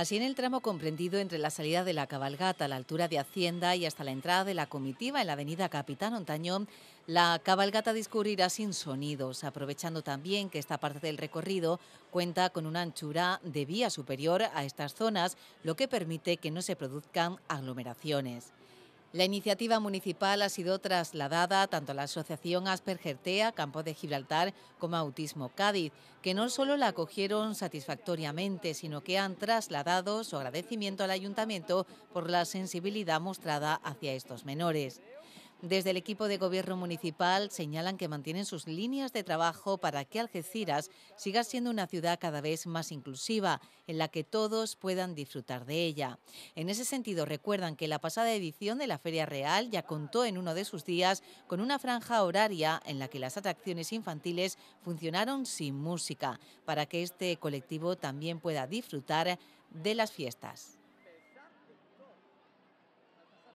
Así, en el tramo comprendido entre la salida de la cabalgata a la altura de Hacienda y hasta la entrada de la comitiva en la avenida Capitán Ontañón, la cabalgata discurrirá sin sonidos, aprovechando también que esta parte del recorrido cuenta con una anchura de vía superior a estas zonas, lo que permite que no se produzcan aglomeraciones. La iniciativa municipal ha sido trasladada tanto a la Asociación Aspergertea, Campo de Gibraltar, como a Autismo Cádiz, que no solo la acogieron satisfactoriamente, sino que han trasladado su agradecimiento al Ayuntamiento por la sensibilidad mostrada hacia estos menores. Desde el equipo de gobierno municipal señalan que mantienen sus líneas de trabajo para que Algeciras siga siendo una ciudad cada vez más inclusiva, en la que todos puedan disfrutar de ella. En ese sentido, recuerdan que la pasada edición de la Feria Real ya contó en uno de sus días con una franja horaria en la que las atracciones infantiles funcionaron sin música, para que este colectivo también pueda disfrutar de las fiestas.